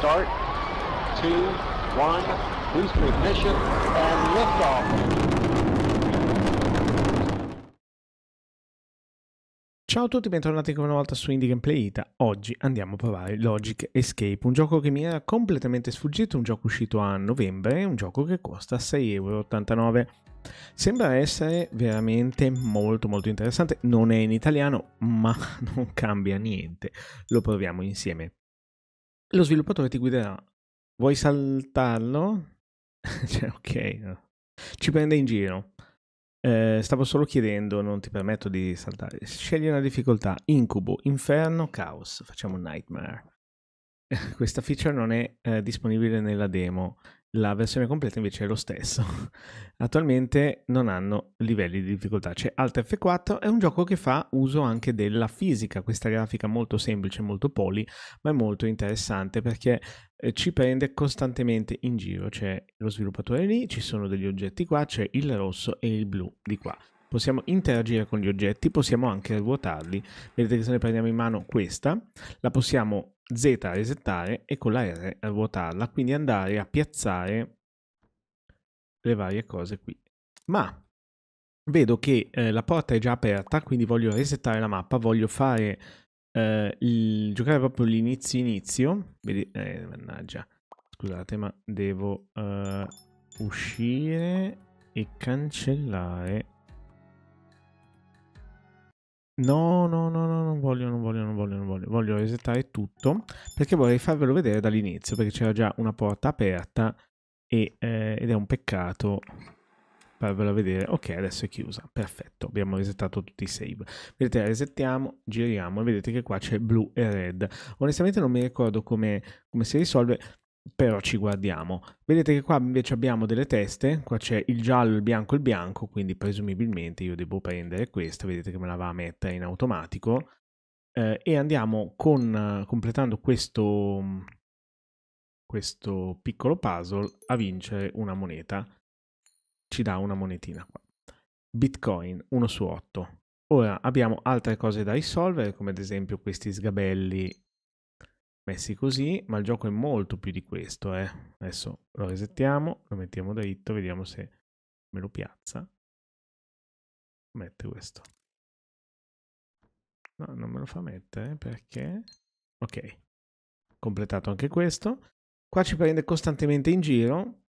start, two, one, boost ignition, and liftoff. Ciao a tutti e bentornati come una volta su Indie Gameplay Ita. Oggi andiamo a provare Logic Escape, un gioco che mi era completamente sfuggito, un gioco uscito a novembre, un gioco che costa 6,89€. Sembra essere veramente molto molto interessante, non è in italiano ma non cambia niente, lo proviamo insieme lo sviluppatore ti guiderà. Vuoi saltarlo? cioè, ok, no. ci prende in giro. Eh, stavo solo chiedendo, non ti permetto di saltare. Scegli una difficoltà: incubo, inferno, caos. Facciamo un nightmare. Questa feature non è eh, disponibile nella demo la versione completa invece è lo stesso. Attualmente non hanno livelli di difficoltà. C'è Alt F4, è un gioco che fa uso anche della fisica, questa grafica molto semplice, molto poli, ma è molto interessante perché eh, ci prende costantemente in giro. C'è lo sviluppatore lì, ci sono degli oggetti qua, c'è il rosso e il blu di qua. Possiamo interagire con gli oggetti, possiamo anche ruotarli. Vedete che se ne prendiamo in mano questa, la possiamo Z a resettare e con la R a ruotarla, quindi andare a piazzare le varie cose qui. Ma vedo che eh, la porta è già aperta, quindi voglio resettare la mappa, voglio fare eh, il, giocare proprio l'inizio inizio. Vedi, eh, mannaggia, scusate, ma devo eh, uscire e cancellare No, no, no, no, non voglio, non voglio, non voglio, non voglio. Voglio resettare tutto perché vorrei farvelo vedere dall'inizio perché c'era già una porta aperta e, eh, ed è un peccato farvela vedere. Ok, adesso è chiusa. Perfetto, abbiamo resettato tutti i save. Vedete, resettiamo, giriamo e vedete che qua c'è blu e red. Onestamente non mi ricordo come, come si risolve però ci guardiamo. Vedete che qua invece abbiamo delle teste, qua c'è il giallo, il bianco e il bianco, quindi presumibilmente io devo prendere questa, vedete che me la va a mettere in automatico, eh, e andiamo con, completando questo, questo piccolo puzzle a vincere una moneta. Ci dà una monetina qua. Bitcoin 1 su 8. Ora abbiamo altre cose da risolvere, come ad esempio questi sgabelli messi così, ma il gioco è molto più di questo. Eh. Adesso lo resettiamo, lo mettiamo dritto, vediamo se me lo piazza. Mette questo. No, non me lo fa mettere eh, perché... Ok, completato anche questo. Qua ci prende costantemente in giro.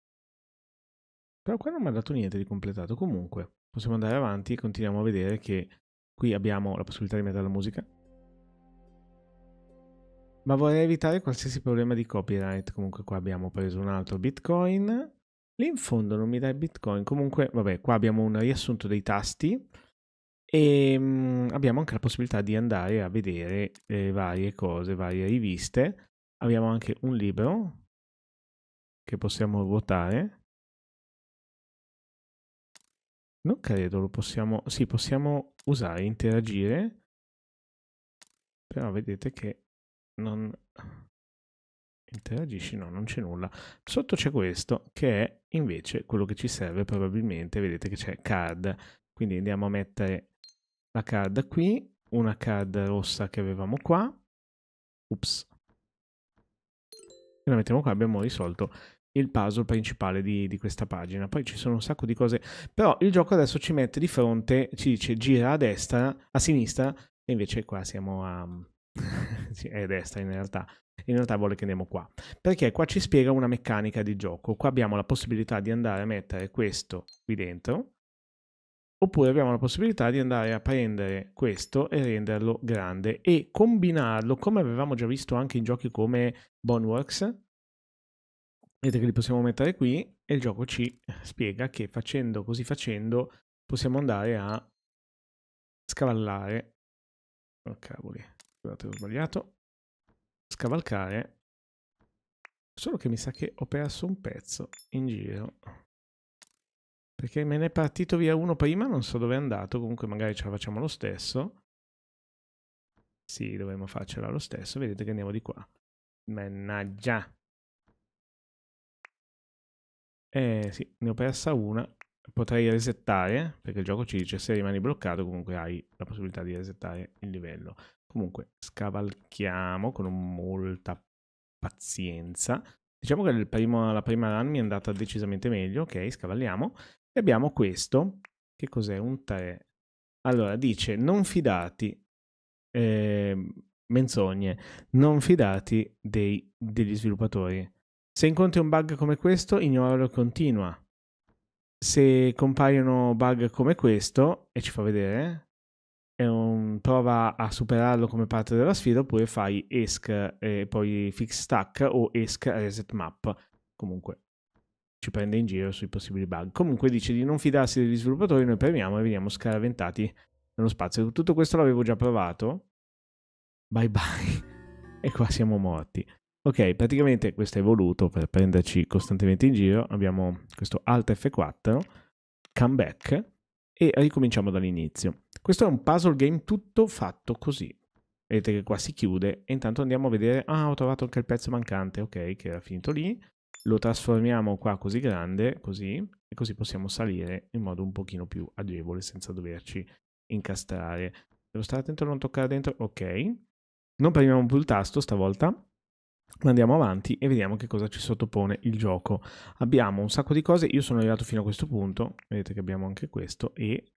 Però qua non mi ha dato niente di completato. Comunque, possiamo andare avanti e continuiamo a vedere che qui abbiamo la possibilità di mettere la musica. Ma vorrei evitare qualsiasi problema di copyright. Comunque qua abbiamo preso un altro Bitcoin. Lì in fondo non mi dai Bitcoin. Comunque, vabbè, qua abbiamo un riassunto dei tasti e ehm, mh, abbiamo anche la possibilità di andare a vedere eh, varie cose, varie riviste. Abbiamo anche un libro che possiamo ruotare. Non credo lo possiamo... Sì, possiamo usare, interagire. Però vedete che non interagisci, no, non c'è nulla. Sotto c'è questo che è invece quello che ci serve probabilmente, vedete che c'è card, quindi andiamo a mettere la card qui, una card rossa che avevamo qua, ups, e la mettiamo qua, abbiamo risolto il puzzle principale di, di, questa pagina. Poi ci sono un sacco di cose, però il gioco adesso ci mette di fronte, ci dice gira a destra, a sinistra, e invece qua siamo a sì, è destra in realtà. In realtà vuole che andiamo qua. Perché qua ci spiega una meccanica di gioco. Qua abbiamo la possibilità di andare a mettere questo qui dentro. Oppure abbiamo la possibilità di andare a prendere questo e renderlo grande e combinarlo come avevamo già visto anche in giochi come Boneworks. Vedete che li possiamo mettere qui e il gioco ci spiega che facendo così facendo possiamo andare a scavallare. Oh cavoli, Scusate, ho sbagliato. Scavalcare. Solo che mi sa che ho perso un pezzo in giro. Perché me ne è partito via uno prima, non so dove è andato. Comunque magari ce la facciamo lo stesso. Sì, dovremmo farcela lo stesso. Vedete che andiamo di qua. Mannaggia. Eh sì, ne ho persa una potrei resettare, perché il gioco ci dice se rimani bloccato comunque hai la possibilità di resettare il livello. Comunque scavalchiamo con molta pazienza. Diciamo che primo, la prima run mi è andata decisamente meglio, ok, scavalliamo. E abbiamo questo, che cos'è? Un 3. Allora, dice non fidati, eh, menzogne, non fidati dei, degli sviluppatori. Se incontri un bug come questo, ignoralo e continua se compaiono bug come questo e ci fa vedere un, prova a superarlo come parte della sfida oppure fai ESC e poi fix stack o ESC reset map comunque ci prende in giro sui possibili bug comunque dice di non fidarsi degli sviluppatori noi premiamo e veniamo scaraventati nello spazio tutto questo l'avevo già provato bye bye e qua siamo morti Ok, praticamente questo è voluto per prenderci costantemente in giro. Abbiamo questo Alt F4, comeback e ricominciamo dall'inizio. Questo è un puzzle game tutto fatto così. Vedete che qua si chiude e intanto andiamo a vedere, ah ho trovato anche il pezzo mancante, ok, che era finito lì. Lo trasformiamo qua così grande, così, e così possiamo salire in modo un pochino più agevole senza doverci incastrare. Devo stare attento a non toccare dentro, ok. Non premiamo più il tasto stavolta, ma andiamo avanti e vediamo che cosa ci sottopone il gioco. Abbiamo un sacco di cose, io sono arrivato fino a questo punto, vedete che abbiamo anche questo, e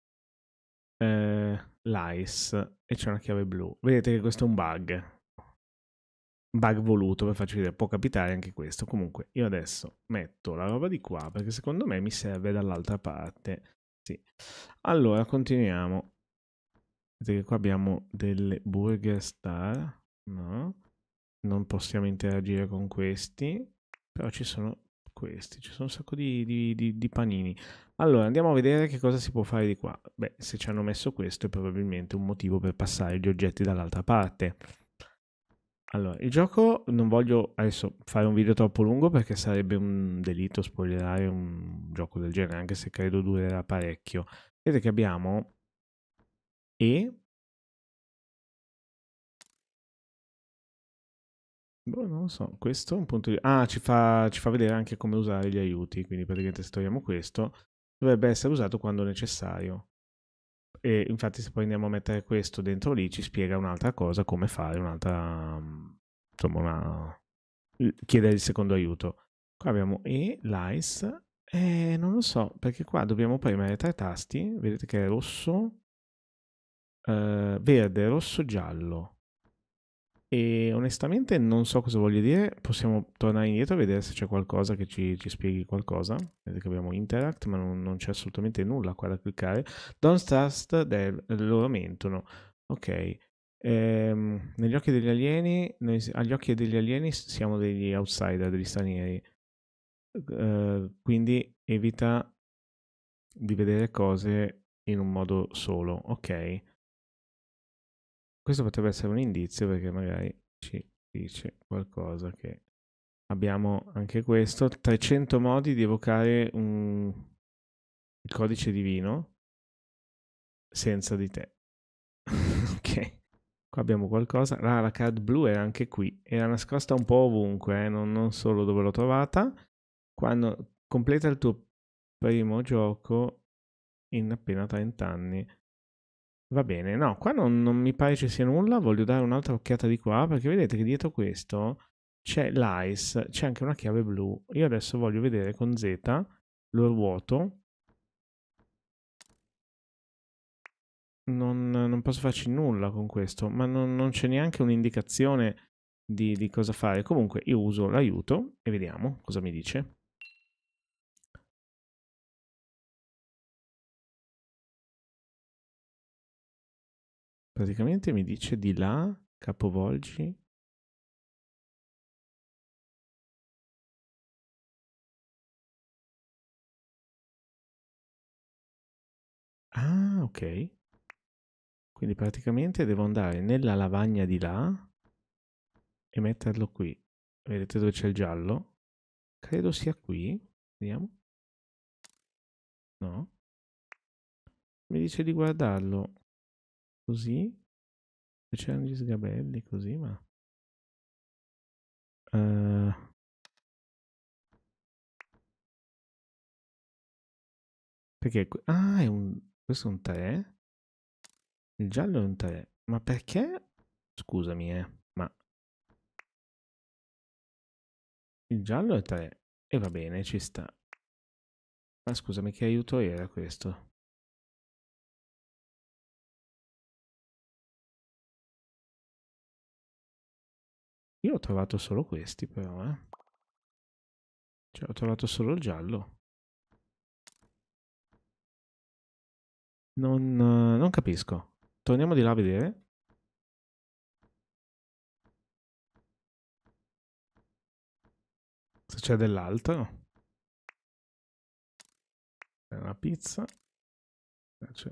eh, l'ice, e c'è una chiave blu. Vedete che questo è un bug, bug voluto per farci vedere, può capitare anche questo. Comunque io adesso metto la roba di qua perché secondo me mi serve dall'altra parte. Sì. Allora continuiamo. Vedete che qua abbiamo delle burger star, no? non possiamo interagire con questi, però ci sono questi, ci sono un sacco di, di, di, di, panini. Allora, andiamo a vedere che cosa si può fare di qua. Beh, se ci hanno messo questo è probabilmente un motivo per passare gli oggetti dall'altra parte. Allora, il gioco non voglio adesso fare un video troppo lungo perché sarebbe un delitto spoilerare un gioco del genere, anche se credo durerà parecchio. Vedete che abbiamo E Boh, non lo so, questo è un punto di... Ah, ci fa, ci fa vedere anche come usare gli aiuti, quindi praticamente se togliamo questo, dovrebbe essere usato quando necessario. E infatti se poi andiamo a mettere questo dentro lì, ci spiega un'altra cosa, come fare un'altra... Mm, insomma, una... chiedere il secondo aiuto. Qua abbiamo E, Lice, e non lo so, perché qua dobbiamo premere tre tasti, vedete che è rosso, eh, verde, rosso, giallo. E onestamente non so cosa voglio dire. Possiamo tornare indietro a vedere se c'è qualcosa che ci, ci spieghi qualcosa. Vedete che abbiamo Interact, ma non, non, c'è assolutamente nulla qua da cliccare. Don't trust del, loro mentono. Ok. Ehm, negli occhi degli alieni, noi, agli occhi degli alieni siamo degli outsider, degli stranieri. Ehm, quindi evita di vedere cose in un modo solo. Ok. Questo potrebbe essere un indizio perché magari ci dice qualcosa che abbiamo anche questo. 300 modi di evocare un... il codice divino senza di te. ok. Qua abbiamo qualcosa. Ah, la card blu era anche qui. Era nascosta un po' ovunque, eh? non, non, solo dove l'ho trovata. Quando completa il tuo primo gioco in appena 30 anni. Va bene, no, qua non, non, mi pare ci sia nulla, voglio dare un'altra occhiata di qua perché vedete che dietro questo c'è l'ice, c'è anche una chiave blu. Io adesso voglio vedere con Z, lo ruoto. Non, non posso farci nulla con questo, ma non, non c'è neanche un'indicazione di, di cosa fare. Comunque io uso l'aiuto e vediamo cosa mi dice. Praticamente mi dice di là, capovolgi. Ah, ok. Quindi praticamente devo andare nella lavagna di là e metterlo qui. Vedete dove c'è il giallo? Credo sia qui. Vediamo. No. Mi dice di guardarlo così. C'erano gli sgabelli così, ma... Uh... Perché... Ah, è un... questo è un 3. Il giallo è un 3. Ma perché? Scusami, eh, ma... Il giallo è 3. E va bene, ci sta. Ma scusami, che aiuto era questo? Io ho trovato solo questi però, eh. Cioè ho trovato solo il giallo. Non, eh, non capisco. Torniamo di là a vedere. Se c'è dell'altro. C'è una pizza. Eh, c'è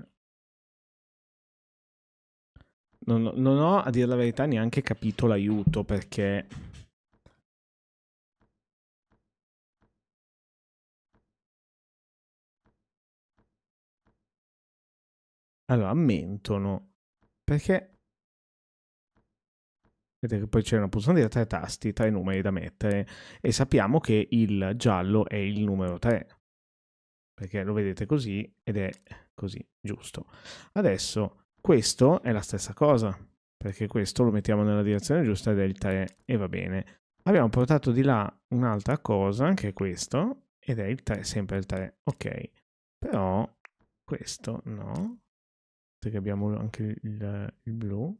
non, non ho a dire la verità neanche capito l'aiuto perché Allora, mentono. Perché... Vedete che poi c'è una posizione di tre tasti, tre numeri da mettere. E sappiamo che il giallo è il numero 3. Perché lo vedete così ed è così, giusto. Adesso questo è la stessa cosa, perché questo lo mettiamo nella direzione giusta ed è il 3 e va bene. Abbiamo portato di là un'altra cosa, che è questo, ed è il 3, sempre il 3, ok. Però questo no, perché abbiamo anche il, il blu,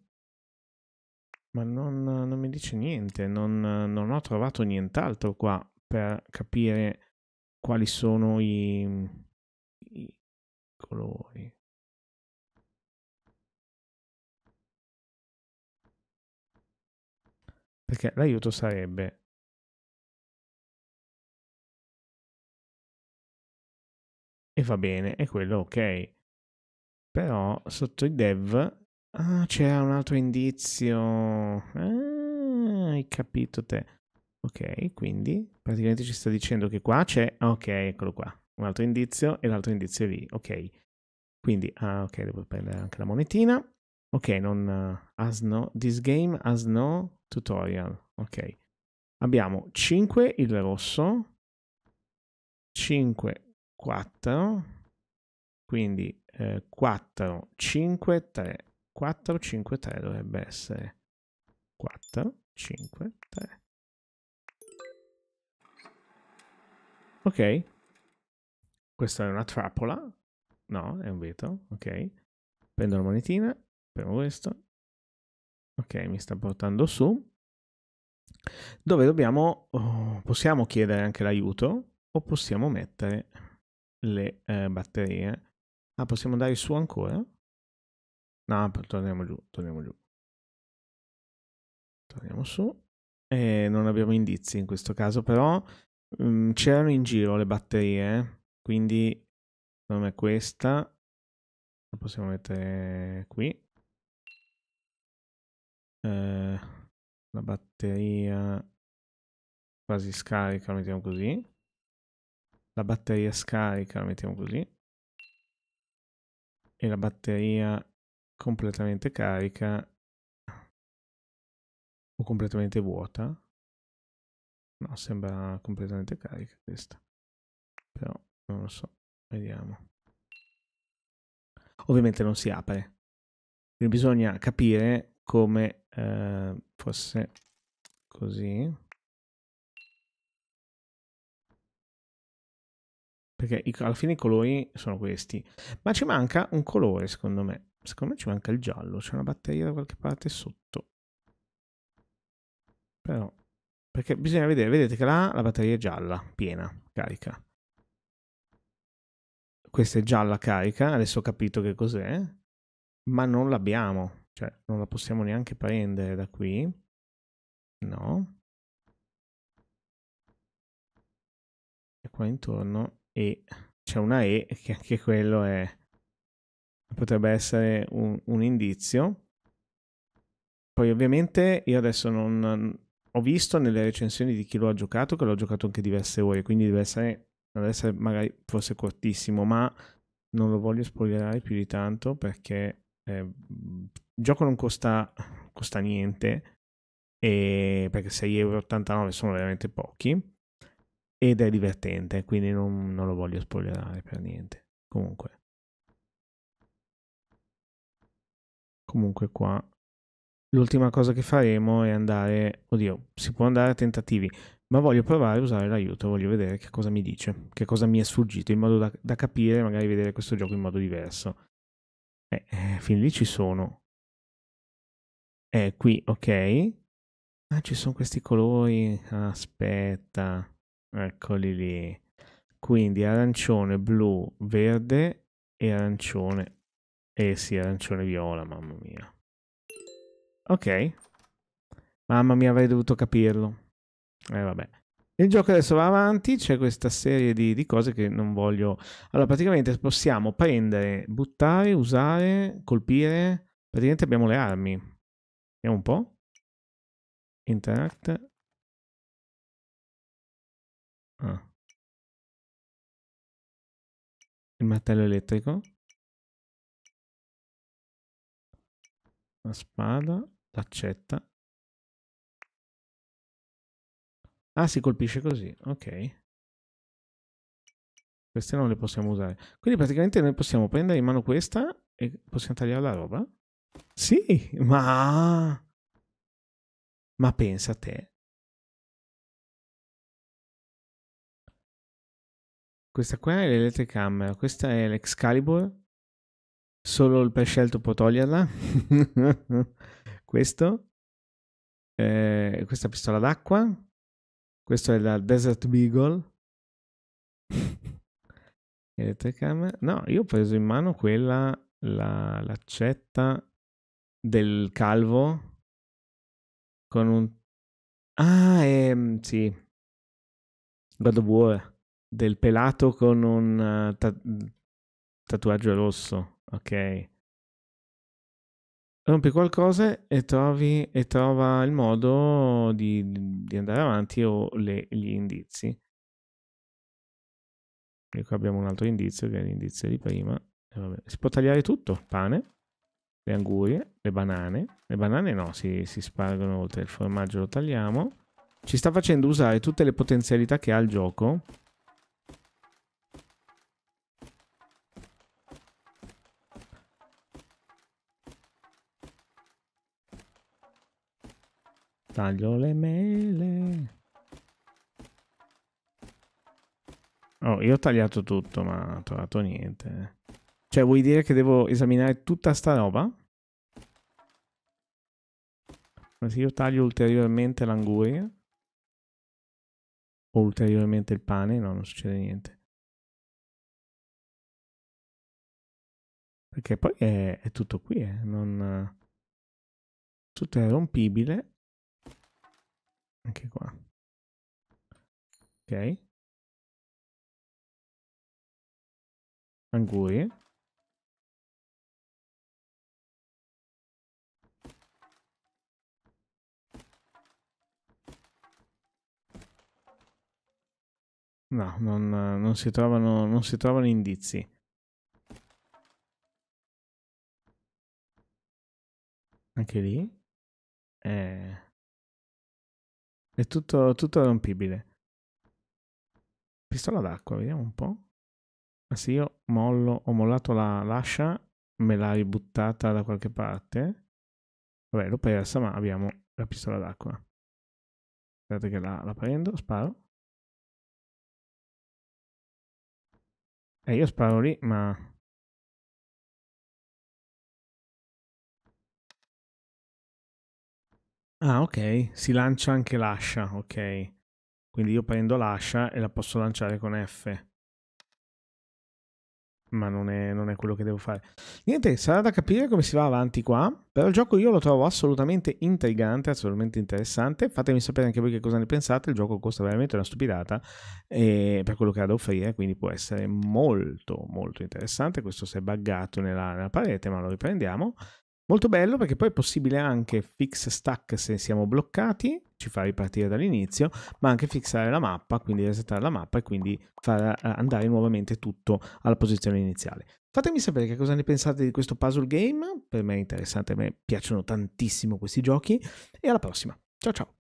ma non, non, mi dice niente, non, non ho trovato nient'altro qua per capire quali sono i, i colori. Perché l'aiuto sarebbe e va bene, è quello ok. Però sotto i dev ah, c'era un altro indizio. Ah, hai capito te. Ok, quindi praticamente ci sta dicendo che qua c'è... Ah, ok, eccolo qua. Un altro indizio e l'altro indizio è lì. Ok. Quindi, ah ok, devo prendere anche la monetina. Ok, non has eh, no. This game has no tutorial. Ok. Abbiamo 5 il rosso, 5, 4, quindi eh, 4, 5, 3, 4, 5, 3 dovrebbe essere 4, 5, 3. Ok, questa è una trappola, no, è un vetro, ok. Prendo la monetina, Fermo questo. Ok, mi sta portando su. Dove dobbiamo, oh, possiamo chiedere anche l'aiuto o possiamo mettere le eh, batterie. Ah, possiamo andare su ancora? No, torniamo giù, torniamo giù. Torniamo su. E non abbiamo indizi in questo caso, però um, c'erano in giro le batterie, quindi non è questa la possiamo mettere qui eh, la batteria quasi scarica la mettiamo così la batteria scarica la mettiamo così e la batteria completamente carica o completamente vuota no sembra completamente carica questa però non lo so vediamo ovviamente non si apre quindi bisogna capire come eh, fosse così. Perché i, alla fine i colori sono questi. Ma ci manca un colore, secondo me. Secondo me ci manca il giallo. C'è una batteria da qualche parte sotto. Però... Perché bisogna vedere, vedete che là la batteria è gialla, piena, carica. Questa è gialla carica, adesso ho capito che cos'è, ma non l'abbiamo. Cioè, non la possiamo neanche prendere da qui. No. E qua intorno E. C'è una E che anche quello è... Potrebbe essere un, un indizio. Poi ovviamente io adesso non... Ho visto nelle recensioni di chi lo ha giocato che l'ho giocato anche diverse ore, quindi deve essere, deve essere magari forse cortissimo, ma non lo voglio spoilerare più di tanto perché eh, il mhmm, gioco non costa, costa niente, e, perché 6,89€ sono veramente pochi ed è divertente, quindi non, non, lo voglio spoilerare per niente. Comunque. Comunque qua l'ultima cosa che faremo è andare, oddio, si può andare a tentativi, ma voglio provare a usare l'aiuto, voglio vedere che cosa mi dice, che cosa mi è sfuggito, in modo da, da capire, magari vedere questo gioco in modo diverso. Eh, eh, fin lì ci sono. Eh, qui, ok. Ah, ci sono questi colori. Aspetta. Eccoli lì. Quindi arancione, blu, verde e arancione. Eh sì, arancione viola, mamma mia. Ok. Mamma mia, avrei dovuto capirlo. Eh vabbè. Il gioco adesso va avanti, c'è questa serie di, di, cose che non voglio... Allora, praticamente possiamo prendere, buttare, usare, colpire... Praticamente abbiamo le armi. Vediamo un po'. Interact. Ah. Il martello elettrico. La spada, l'accetta. Ah, si colpisce così, ok. Queste non le possiamo usare. Quindi praticamente noi possiamo prendere in mano questa e possiamo tagliare la roba. Sì, ma... Ma pensa a te. Questa qua è l'electric hammer, questa è l'Excalibur. Solo il prescelto può toglierla. Questo. Eh, questa pistola d'acqua. Questo è la Desert Beagle. e No, io ho preso in mano quella, la, l'accetta del calvo con un... Ah, è, ehm, sì. God of War. Del pelato con un uh, ta- mm, tatuaggio rosso. Ok rompi qualcosa e, trovi, e trova il modo di, di andare avanti o le, gli indizi. E qua abbiamo un altro indizio che è l'indizio di prima. Si può tagliare tutto, pane, le angurie, le banane. Le banane no, si, si spargono oltre, il formaggio lo tagliamo. Ci sta facendo usare tutte le potenzialità che ha il gioco Taglio le mele. Oh, io ho tagliato tutto, ma non ho trovato niente. Eh. Cioè, vuoi dire che devo esaminare tutta sta roba? Ma se io taglio ulteriormente l'anguria? O ulteriormente il pane? No, non succede niente. Perché poi è, è tutto qui, eh. Non... Eh, tutto è rompibile anche qua. Ok. Anguri. No, non, non, si trovano, non si trovano indizi. Anche lì. Eh... È tutto, tutto rompibile. Pistola d'acqua, vediamo un po'. Ma ah se io mollo, ho mollato la lascia, me l'ha ributtata da qualche parte. Vabbè, l'ho persa, ma abbiamo la pistola d'acqua. Aspettate che la, la prendo, sparo. E eh, io sparo lì, ma Ah, ok. Si lancia anche l'ascia, ok. Quindi io prendo l'ascia e la posso lanciare con F. Ma non è, non è, quello che devo fare. Niente, sarà da capire come si va avanti qua. Però il gioco io lo trovo assolutamente intrigante, assolutamente interessante. Fatemi sapere anche voi che cosa ne pensate. Il gioco costa veramente una stupidata e eh, per quello che ha da offrire, quindi può essere molto molto interessante. Questo si è buggato nella, nella parete, ma lo riprendiamo. Molto bello perché poi è possibile anche fix stack se siamo bloccati, ci fa ripartire dall'inizio, ma anche fixare la mappa, quindi resettare la mappa e quindi far eh, andare nuovamente tutto alla posizione iniziale. Fatemi sapere che cosa ne pensate di questo puzzle game, per me è interessante, a me piacciono tantissimo questi giochi e alla prossima. Ciao ciao!